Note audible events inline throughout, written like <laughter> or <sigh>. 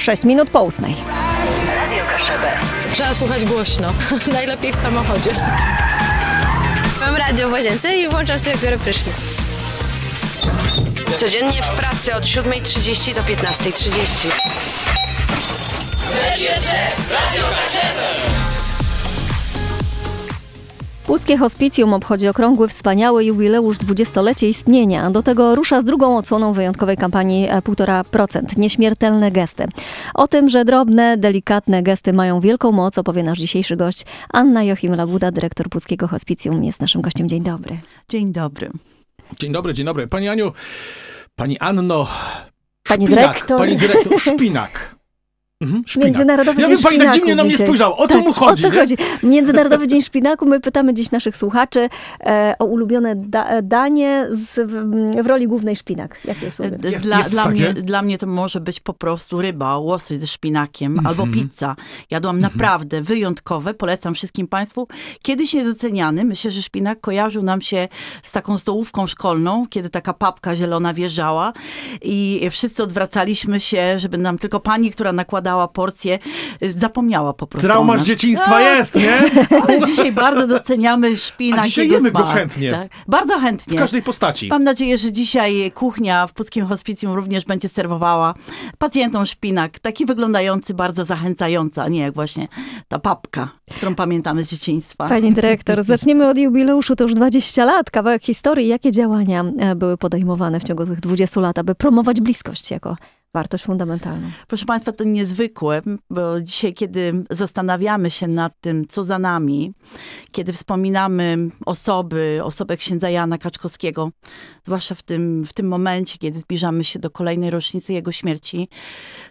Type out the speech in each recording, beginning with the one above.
6 minut po ósmej. Radio Kaszebę. Trzeba słuchać głośno. <laughs> Najlepiej w samochodzie. Mam radio w łazience i włączam sobie biorę prysznic. Codziennie w pracy od 7.30 do 15.30. Radio Kaszebę. Łódzkie Hospicjum obchodzi okrągły, wspaniały jubileusz 20-lecie istnienia. Do tego rusza z drugą odsłoną wyjątkowej kampanii 1,5% e, Nieśmiertelne gesty. O tym, że drobne, delikatne gesty mają wielką moc, opowie nasz dzisiejszy gość Anna Joachim Labuda, dyrektor Łódzkiego Hospicjum. Jest naszym gościem. Dzień dobry. Dzień dobry. Dzień dobry, dzień dobry. Pani Aniu, pani Anno, Pani szpinak, dyrektor. Pani dyrektor, szpinak. Mhm, Międzynarodowy ja Dzień tak Szpinaku. Ja bym pani dziwnie na mnie spojrzała. O tak, co mu chodzi? O co chodzi? Międzynarodowy Dzień Szpinaku. My pytamy dziś naszych słuchaczy e, o ulubione da danie z, w, w, roli głównej szpinak. Jakie jest, jest, dla, jest dla, mnie, dla mnie to może być po prostu ryba, łosoś ze szpinakiem mm -hmm. albo pizza. Jadłam mm -hmm. naprawdę wyjątkowe. Polecam wszystkim państwu. Kiedyś niedoceniany. Myślę, że szpinak kojarzył nam się z taką stołówką szkolną, kiedy taka papka zielona wjeżdżała i wszyscy odwracaliśmy się, żeby nam tylko pani, która nakłada dodała porcję, y, zapomniała po prostu. Trauma z dzieciństwa tak. jest, nie? <laughs> Ale dzisiaj bardzo doceniamy szpinak. A dzisiaj jemy smak, go chętnie. Tak? Bardzo chętnie. W każdej postaci. Mam nadzieję, że dzisiaj kuchnia w Puckim Hospicjum również będzie serwowała pacjentom szpinak, taki wyglądający bardzo zachęcający, a nie jak właśnie ta papka, którą pamiętamy z dzieciństwa. Pani dyrektor, <laughs> zaczniemy od jubileuszu, to już 20 lat, kawałek historii. Jakie działania e, były podejmowane w ciągu tych 20 lat, aby promować bliskość jako wartość fundamentalną. Proszę Państwa, to niezwykłe, bo dzisiaj, kiedy zastanawiamy się nad tym, co za nami, kiedy wspominamy osoby, osobę księdza Jana Kaczkowskiego, zwłaszcza w tym, w tym momencie, kiedy zbliżamy się do kolejnej rocznicy jego śmierci,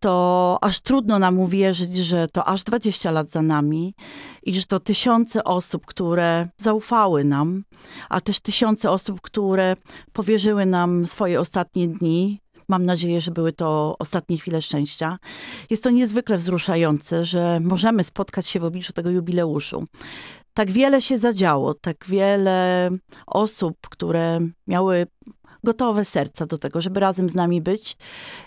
to aż trudno nam uwierzyć, że to aż 20 lat za nami i że to tysiące osób, które zaufały nam, a też tysiące osób, które powierzyły nam swoje ostatnie dni, Mam nadzieję, że były to ostatnie chwile szczęścia. Jest to niezwykle wzruszające, że możemy spotkać się w obliczu tego jubileuszu. Tak wiele się zadziało, tak wiele osób, które miały gotowe serca do tego, żeby razem z nami być,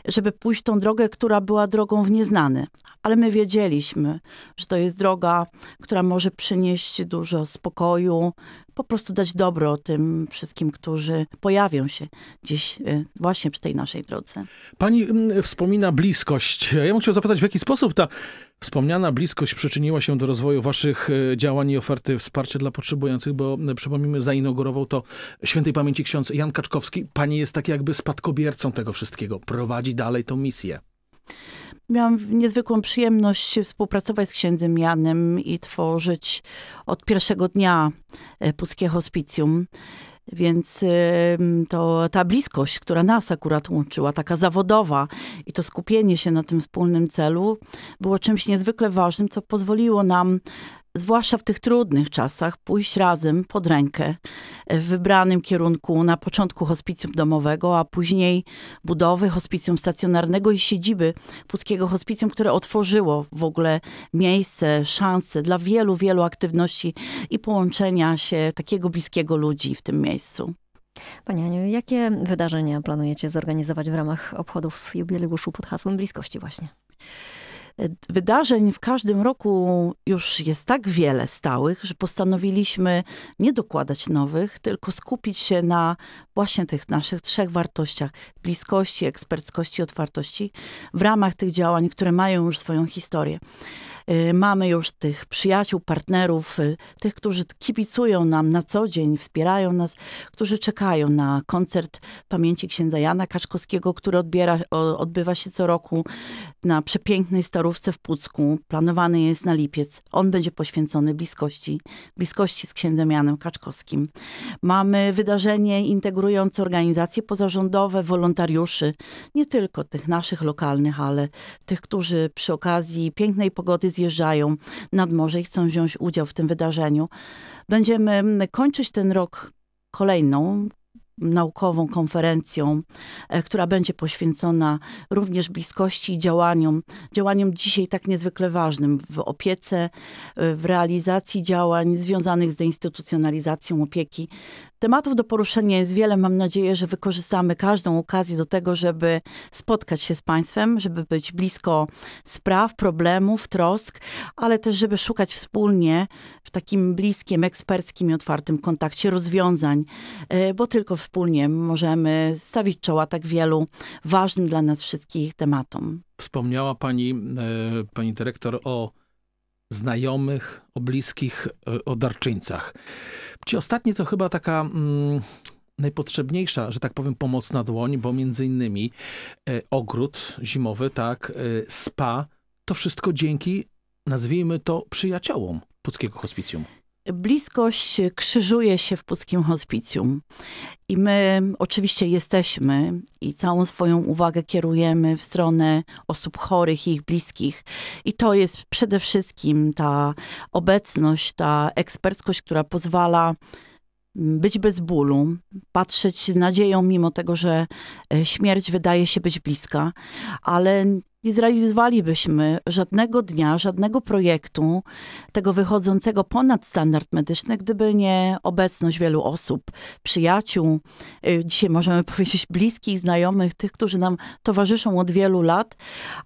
żeby pójść tą drogę, która była drogą w nieznany. Ale my wiedzieliśmy, że to jest droga, która może przynieść dużo spokoju, po prostu dać dobro tym wszystkim, którzy pojawią się gdzieś y, właśnie przy tej naszej drodze. Pani mm, wspomina bliskość. Ja bym chciał zapytać, w jaki sposób ta Wspomniana bliskość przyczyniła się do rozwoju waszych e, działań i oferty wsparcia dla potrzebujących, bo e, przypomnijmy, zainaugurował to świętej pamięci ksiądz Jan Kaczkowski. Pani jest tak jakby spadkobiercą tego wszystkiego, prowadzi dalej tą misję. Miałam niezwykłą przyjemność współpracować z księdzem Janem i tworzyć od pierwszego dnia e, Puskie Hospicjum. Więc to ta bliskość, która nas akurat łączyła, taka zawodowa i to skupienie się na tym wspólnym celu, było czymś niezwykle ważnym, co pozwoliło nam zwłaszcza w tych trudnych czasach, pójść razem pod rękę w wybranym kierunku, na początku hospicjum domowego, a później budowy hospicjum stacjonarnego i siedziby Puskiego Hospicjum, które otworzyło w ogóle miejsce, szanse dla wielu, wielu aktywności i połączenia się takiego bliskiego ludzi w tym miejscu. Pani Aniu, jakie wydarzenia planujecie zorganizować w ramach obchodów jubileuszu pod hasłem bliskości właśnie? Wydarzeń w każdym roku już jest tak wiele stałych, że postanowiliśmy nie dokładać nowych, tylko skupić się na właśnie tych naszych trzech wartościach bliskości, eksperckości, otwartości w ramach tych działań, które mają już swoją historię. Y, mamy już tych przyjaciół, partnerów, y, tych, którzy kibicują nam na co dzień, wspierają nas, którzy czekają na koncert pamięci księdza Jana Kaczkowskiego, który odbiera, odbywa się co roku na przepięknej starówce w Pucku. Planowany jest na lipiec. On będzie poświęcony bliskości, bliskości z księdzem Janem Kaczkowskim. Mamy wydarzenie integrujące organizacje pozarządowe, wolontariuszy, nie tylko tych naszych lokalnych, ale tych, którzy przy okazji pięknej pogody zjeżdżają nad morze i chcą wziąć udział w tym wydarzeniu. Będziemy mm, kończyć ten rok kolejną naukową konferencją, e, która będzie poświęcona również bliskości i działaniom, działaniom dzisiaj tak niezwykle ważnym w opiece, e, w realizacji działań związanych z deinstytucjonalizacją opieki Tematów do poruszenia jest wiele. Mam nadzieję, że wykorzystamy każdą okazję do tego, żeby spotkać się z Państwem, żeby być blisko spraw, problemów, trosk, ale też, żeby szukać wspólnie w takim bliskim, eksperckim i otwartym kontakcie rozwiązań, e, bo tylko wspólnie możemy stawić czoła tak wielu ważnym dla nas wszystkich tematom. Wspomniała Pani, e, Pani Dyrektor o znajomych, o bliskich, e, o darczyńcach. Ci ostatni to chyba taka mm, najpotrzebniejsza, że tak powiem, pomocna dłoń, bo między innymi e, ogród zimowy, tak, e, spa, to wszystko dzięki, nazwijmy to, przyjaciołom Puckiego Hospicjum bliskość krzyżuje się w puckim hospicjum. I my oczywiście jesteśmy i całą swoją uwagę kierujemy w stronę osób chorych i ich bliskich. I to jest przede wszystkim ta obecność, ta eksperckość, która pozwala mm, być bez bólu, patrzeć z nadzieją, mimo tego, że e, śmierć wydaje się być bliska, ale nie zrealizowalibyśmy żadnego dnia, żadnego projektu, tego wychodzącego ponad standard medyczny, gdyby nie obecność wielu osób, przyjaciół, y, dzisiaj możemy <laughs> powiedzieć bliskich, znajomych, tych, którzy nam towarzyszą od wielu lat,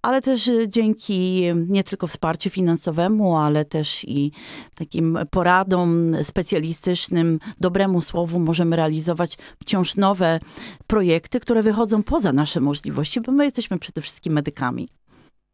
ale też y, dzięki y, nie tylko wsparciu finansowemu, ale też i takim poradom specjalistycznym, dobremu słowu możemy realizować wciąż nowe projekty, które wychodzą poza nasze możliwości, bo my jesteśmy przede wszystkim medykami.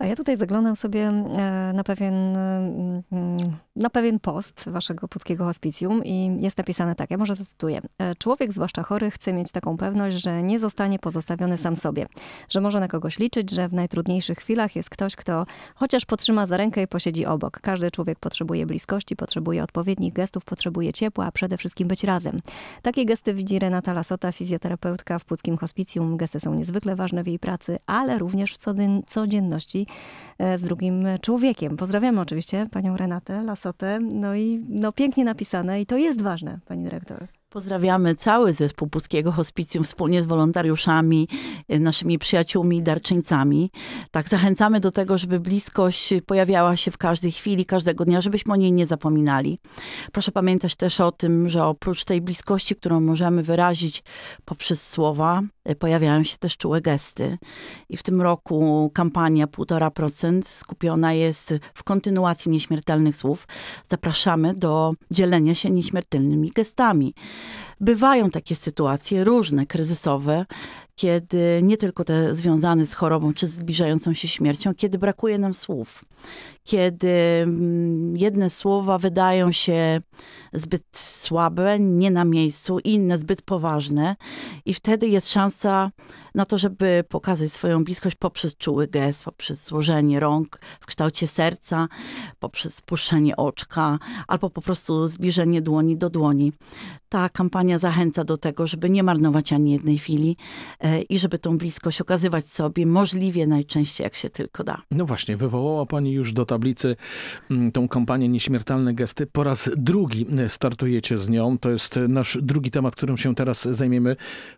A ja tutaj zaglądam sobie e, na pewien, e, na pewien post waszego puckiego hospicjum i jest napisane tak, ja może zacytuję. E, człowiek, zwłaszcza chory, chce mieć taką pewność, że nie zostanie pozostawiony sam sobie, że może na kogoś liczyć, że w najtrudniejszych chwilach jest ktoś, kto chociaż potrzyma za rękę i posiedzi obok. Każdy człowiek potrzebuje bliskości, potrzebuje odpowiednich gestów, potrzebuje ciepła, a przede wszystkim być razem. Takie gesty widzi Renata Lasota, fizjoterapeutka w Puckim Hospicjum. Gesty są niezwykle ważne w jej pracy, ale również w codzienności E, z drugim człowiekiem. Pozdrawiamy oczywiście panią Renatę Lasotę. No i no, pięknie napisane i to jest ważne, pani dyrektor. Pozdrawiamy cały zespół Puckiego Hospicjum wspólnie z wolontariuszami, e, naszymi przyjaciółmi i darczyńcami. Tak, zachęcamy do tego, żeby bliskość pojawiała się w każdej chwili, każdego dnia, żebyśmy o niej nie zapominali. Proszę pamiętać też o tym, że oprócz tej bliskości, którą możemy wyrazić poprzez słowa, e, pojawiają się też czułe gesty. I w tym roku kampania 1,5% skupiona jest w kontynuacji nieśmiertelnych słów. Zapraszamy do dzielenia się nieśmiertelnymi gestami. Bywają takie sytuacje różne, kryzysowe, kiedy nie tylko te związane z chorobą czy zbliżającą się śmiercią, kiedy brakuje nam słów, kiedy mm, jedne słowa wydają się zbyt słabe, nie na miejscu, inne zbyt poważne, i wtedy jest szansa na to, żeby pokazać swoją bliskość poprzez czuły gest, poprzez złożenie rąk w kształcie serca, poprzez spuszczenie oczka albo po prostu zbliżenie dłoni do dłoni. Ta kampania zachęca do tego, żeby nie marnować ani jednej chwili e, i żeby tą bliskość okazywać sobie możliwie najczęściej, jak się tylko da. No właśnie, wywołała Pani już do tablicy mm, tą kampanię Nieśmiertelne Gesty. Po raz drugi e, startujecie z nią. To jest e, nasz drugi temat, którym się teraz zajmiemy.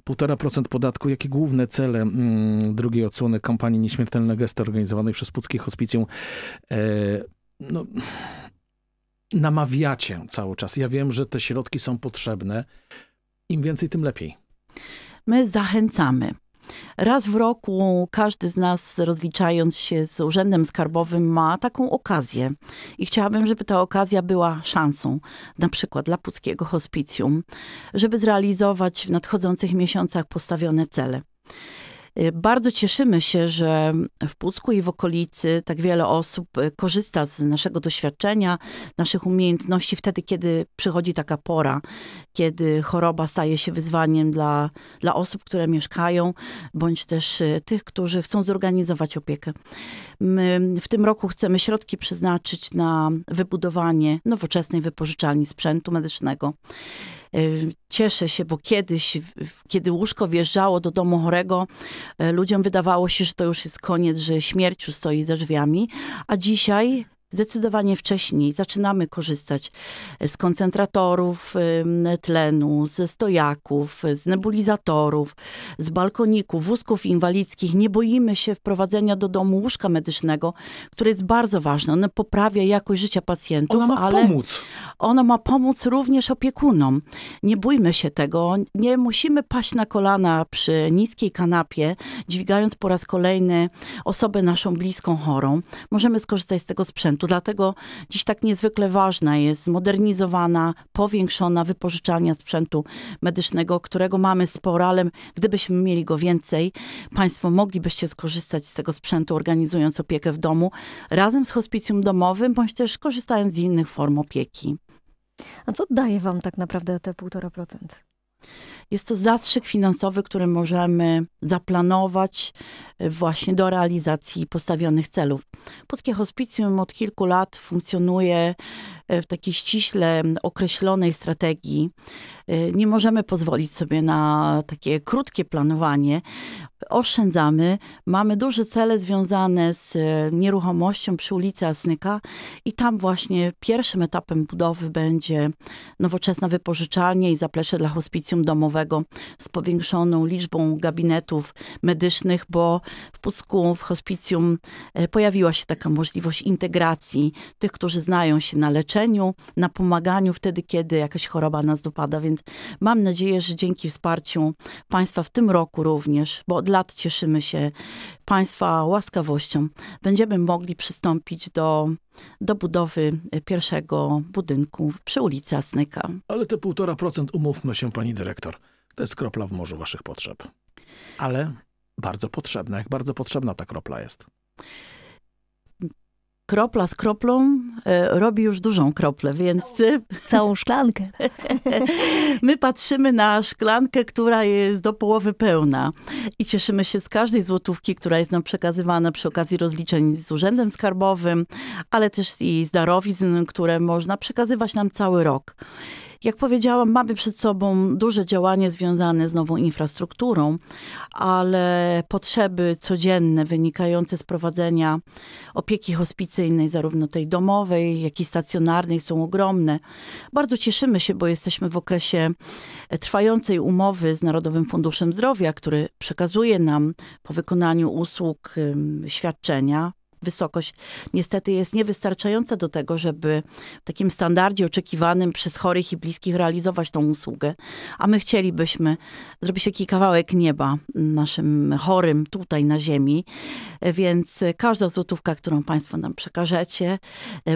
1,5% podatku. Jakie główne inne cele mm, drugiej odsłony kampanii Nieśmiertelne Gesty organizowanej przez Puckie Hospicjum e, no, namawiacie cały czas. Ja wiem, że te środki są potrzebne. Im więcej, tym lepiej. My zachęcamy. Raz w roku każdy z nas, rozliczając się z Urzędem Skarbowym, ma taką okazję. I chciałabym, żeby ta okazja była szansą, na przykład dla Puckiego Hospicjum, żeby zrealizować w nadchodzących miesiącach postawione cele. Y, bardzo cieszymy się, że w Pucku i w okolicy tak wiele osób y, korzysta z naszego doświadczenia, naszych umiejętności wtedy, kiedy przychodzi taka pora, kiedy choroba staje się wyzwaniem dla, dla osób, które mieszkają, bądź też y, tych, którzy chcą zorganizować opiekę. My w tym roku chcemy środki przeznaczyć na wybudowanie nowoczesnej wypożyczalni sprzętu medycznego. Cieszę się, bo kiedyś, kiedy łóżko wjeżdżało do domu chorego, e, ludziom wydawało się, że to już jest koniec, że śmierć już stoi za drzwiami, a dzisiaj zdecydowanie wcześniej zaczynamy korzystać e, z koncentratorów tlenu, ze stojaków, e, z nebulizatorów, z balkoników, wózków inwalidzkich. Nie boimy się wprowadzenia do domu łóżka medycznego, które jest bardzo ważne. Ono poprawia jakość życia pacjentów, ono ma ale pomóc. ono ma pomóc również opiekunom. Nie bójmy się tego. Nie musimy paść na kolana przy niskiej kanapie, dźwigając po raz kolejny osobę naszą bliską chorą. Możemy skorzystać z tego sprzętu sportu. Dlatego dziś tak niezwykle ważna jest zmodernizowana, powiększona wypożyczalnia sprzętu medycznego, którego mamy sporo, ale gdybyśmy mieli go więcej, Państwo moglibyście skorzystać z tego sprzętu, organizując opiekę w domu razem z hospicjum domowym, bądź też korzystając z innych form opieki. A co daje Wam tak naprawdę te 1,5%? Jest to zastrzyk finansowy, który możemy zaplanować właśnie do realizacji postawionych celów. Polskie Hospicjum od kilku lat funkcjonuje e, w takiej ściśle określonej strategii. E, nie możemy pozwolić sobie na takie krótkie planowanie. Oszczędzamy, mamy duże cele związane z e, nieruchomością przy ulicy Asnyka i tam właśnie pierwszym etapem budowy będzie nowoczesna wypożyczalnia i zaplecze dla hospicjum domowego z powiększoną liczbą gabinetów medycznych, bo w Pucku, w hospicjum e, pojawiła się taka możliwość integracji tych, którzy znają się na leczeniu, na pomaganiu wtedy, kiedy jakaś choroba nas dopada. Więc mam nadzieję, że dzięki wsparciu Państwa w tym roku również, bo od lat cieszymy się Państwa łaskawością, będziemy mogli przystąpić do, do budowy e, pierwszego budynku przy ulicy Asnyka. Ale te 1,5% umówmy się, Pani Dyrektor, to jest kropla w morzu Waszych potrzeb. Ale bardzo potrzebna. Jak bardzo potrzebna ta kropla jest? Kropla z kroplą e, robi już dużą kroplę, więc. <laughs> Całą szklankę. <laughs> My patrzymy na szklankę, która jest do połowy pełna i cieszymy się z każdej złotówki, która jest nam przekazywana przy okazji rozliczeń z Urzędem Skarbowym, ale też i z darowizn, które można przekazywać nam cały rok. Jak powiedziałam, mamy przed sobą duże działanie związane z nową infrastrukturą, ale potrzeby codzienne wynikające z prowadzenia opieki hospicyjnej, zarówno tej domowej, jak i stacjonarnej, są ogromne. Bardzo cieszymy się, bo jesteśmy w okresie trwającej umowy z Narodowym Funduszem Zdrowia, który przekazuje nam po wykonaniu usług świadczenia wysokość niestety jest niewystarczająca do tego, żeby w takim standardzie oczekiwanym przez chorych i bliskich realizować tą usługę. A my chcielibyśmy zrobić taki kawałek nieba naszym chorym tutaj na ziemi, więc każda złotówka, którą Państwo nam przekażecie,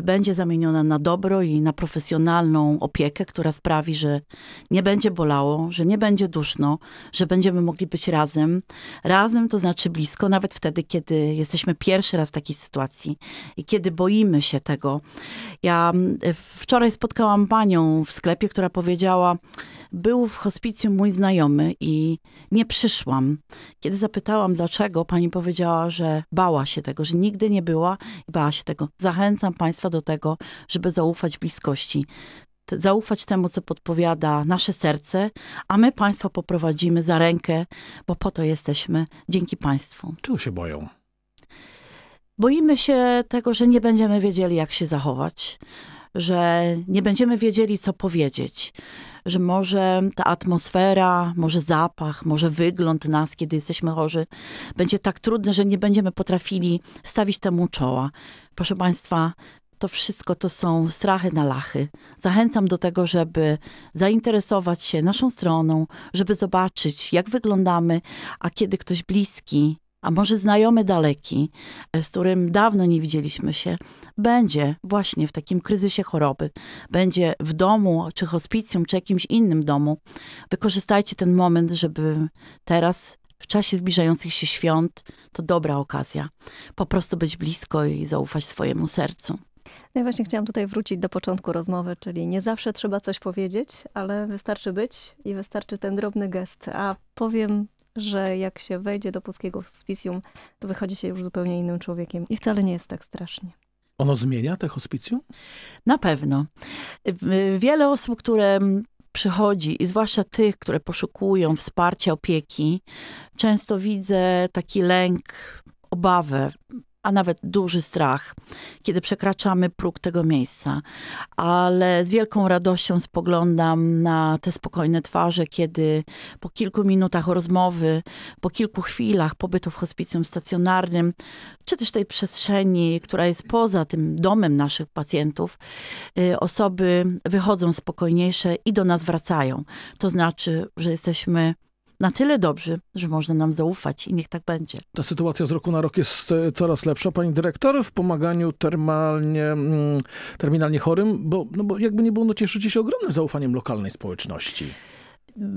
będzie zamieniona na dobro i na profesjonalną opiekę, która sprawi, że nie będzie bolało, że nie będzie duszno, że będziemy mogli być razem. Razem to znaczy blisko, nawet wtedy, kiedy jesteśmy pierwszy raz w takiej takiej sytuacji i kiedy boimy się tego. Ja mm, wczoraj spotkałam panią w sklepie, która powiedziała, był w hospicjum mój znajomy i nie przyszłam. Kiedy zapytałam dlaczego, pani powiedziała, że bała się tego, że nigdy nie była i bała się tego. Zachęcam państwa do tego, żeby zaufać bliskości zaufać temu, co podpowiada nasze serce, a my Państwa poprowadzimy za rękę, bo po to jesteśmy. Dzięki Państwu. Czego się boją? Boimy się tego, że nie będziemy wiedzieli, jak się zachować, że nie będziemy wiedzieli, co powiedzieć, że może ta atmosfera, może zapach, może wygląd nas, kiedy jesteśmy chorzy, będzie tak trudny, że nie będziemy potrafili stawić temu czoła. Proszę Państwa, to wszystko to są strachy na lachy. Zachęcam do tego, żeby zainteresować się naszą stroną, żeby zobaczyć, jak wyglądamy, a kiedy ktoś bliski a może znajomy daleki, e, z którym dawno nie widzieliśmy się, będzie właśnie w takim kryzysie choroby, będzie w domu, czy hospicjum, czy jakimś innym domu. Wykorzystajcie ten moment, żeby teraz w czasie zbliżających się świąt to dobra okazja. Po prostu być blisko i zaufać swojemu sercu. No i właśnie chciałam tutaj wrócić do początku rozmowy, czyli nie zawsze trzeba coś powiedzieć, ale wystarczy być i wystarczy ten drobny gest. A powiem że jak się wejdzie do polskiego hospicjum, to wychodzi się już zupełnie innym człowiekiem i wcale nie jest tak strasznie. Ono zmienia te hospicjum? Na pewno. Wiele osób, które przychodzi, i zwłaszcza tych, które poszukują wsparcia, opieki, często widzę taki lęk, obawę a nawet duży strach, kiedy przekraczamy próg tego miejsca. Ale z wielką radością spoglądam na te spokojne twarze, kiedy po kilku minutach rozmowy, po kilku chwilach pobytu w hospicjum stacjonarnym, czy też tej przestrzeni, która jest poza tym domem naszych pacjentów, y, osoby wychodzą spokojniejsze i do nas wracają. To znaczy, że jesteśmy na tyle dobrzy, że można nam zaufać i niech tak będzie. Ta sytuacja z roku na rok jest e, coraz lepsza. Pani dyrektor, w pomaganiu termalnie, mm, terminalnie chorym, bo, no bo jakby nie było, no cieszycie się ogromnym zaufaniem lokalnej społeczności.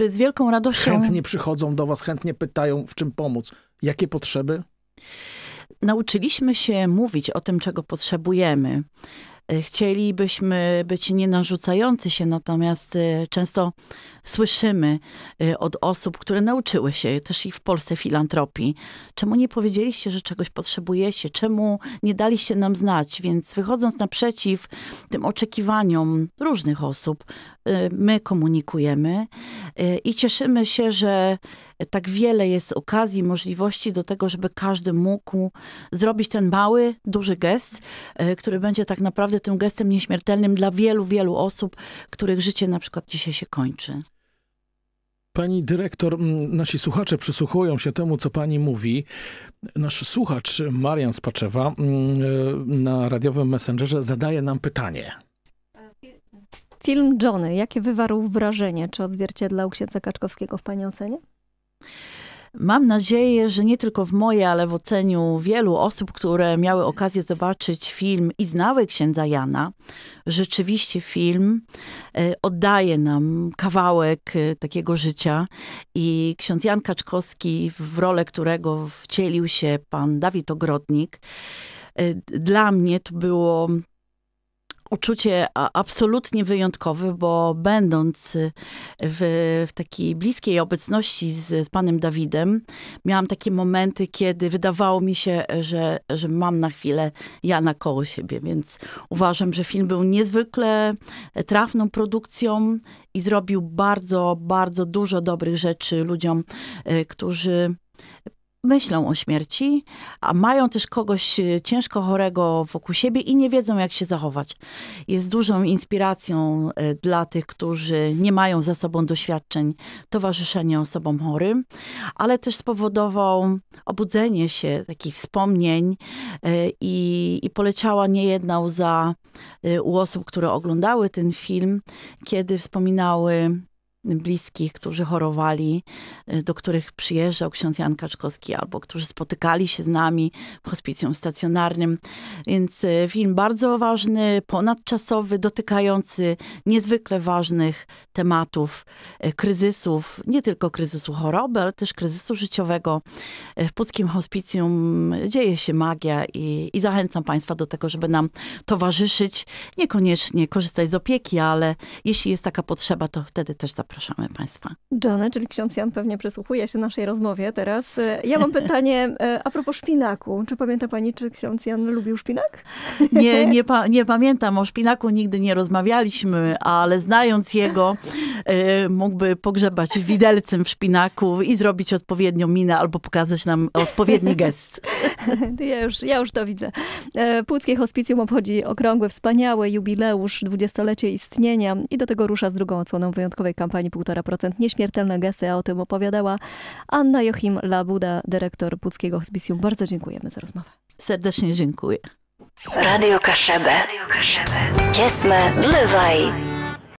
Z wielką radością. Chętnie przychodzą do was, chętnie pytają, w czym pomóc. Jakie potrzeby? Nauczyliśmy się mówić o tym, czego potrzebujemy Y, chcielibyśmy być nienarzucający się, natomiast y, często słyszymy y, od osób, które nauczyły się też i w Polsce filantropii, czemu nie powiedzieliście, że czegoś potrzebujecie, czemu nie daliście nam znać, więc wychodząc naprzeciw tym oczekiwaniom różnych osób, my komunikujemy i cieszymy się, że tak wiele jest okazji, możliwości do tego, żeby każdy mógł zrobić ten mały, duży gest, e, który będzie tak naprawdę tym gestem nieśmiertelnym dla wielu, wielu osób, których życie na przykład dzisiaj się kończy. Pani dyrektor, nasi słuchacze przysłuchują się temu, co pani mówi. Nasz słuchacz Marian Spaczewa e, na radiowym messengerze zadaje nam pytanie. Film Johnny, jakie wywarł wrażenie? Czy odzwierciedlał księdza Kaczkowskiego w Pani ocenie? Mam nadzieję, że nie tylko w mojej, ale w oceniu wielu osób, które miały okazję zobaczyć film i znały księdza Jana, rzeczywiście film e, oddaje nam kawałek e, takiego życia i ksiądz Jan Kaczkowski, w rolę którego wcielił się pan Dawid Ogrodnik, e, dla mnie to było uczucie absolutnie wyjątkowe, bo będąc y, w, w takiej bliskiej obecności z, z panem Dawidem, miałam takie momenty, kiedy wydawało mi się, że, że mam na chwilę ja na koło siebie, więc uważam, że film był niezwykle e, trafną produkcją i zrobił bardzo, bardzo dużo dobrych rzeczy ludziom, e, którzy myślą o śmierci, a mają też kogoś e, ciężko chorego wokół siebie i nie wiedzą, jak się zachować. Jest dużą inspiracją e, dla tych, którzy nie mają za sobą doświadczeń towarzyszenia osobom chorym, ale też spowodował obudzenie się takich wspomnień e, i, i poleciała niejedna łza u osób, które oglądały ten film, kiedy wspominały bliskich, którzy chorowali, y, do których przyjeżdżał ksiądz Jan Kaczkowski, albo którzy spotykali się z nami w hospicjum stacjonarnym. Więc y, film bardzo ważny, ponadczasowy, dotykający niezwykle ważnych tematów, y, kryzysów, nie tylko kryzysu choroby, ale też kryzysu życiowego. W Puckim Hospicjum dzieje się magia i, i zachęcam Państwa do tego, żeby nam towarzyszyć. Niekoniecznie korzystać z opieki, ale jeśli jest taka potrzeba, to wtedy też zapraszam zapraszamy Państwa. Johnny, czyli ksiądz Jan pewnie przysłuchuje się naszej rozmowie teraz. E, ja mam pytanie e, a propos szpinaku. Czy pamięta Pani, czy ksiądz Jan lubił szpinak? Nie, nie, pa nie pamiętam. O szpinaku nigdy nie rozmawialiśmy, ale znając jego, Y, mógłby pogrzebać widelcem w szpinaku i zrobić odpowiednią minę albo pokazać nam odpowiedni gest. <laughs> Ja już, ja już to widzę. E, Płuckie Hospicjum obchodzi okrągły, wspaniały jubileusz, dwudziestolecie istnienia i do tego rusza z drugą odsłoną wyjątkowej kampanii 1,5% Nieśmiertelne gesty, a o tym opowiadała Anna Joachim Labuda, dyrektor Płuckiego Hospicjum. Bardzo dziękujemy za rozmowę. Serdecznie dziękuję. Radio Kaszebę. Radio Kaszebę. Kiesme dlewaj.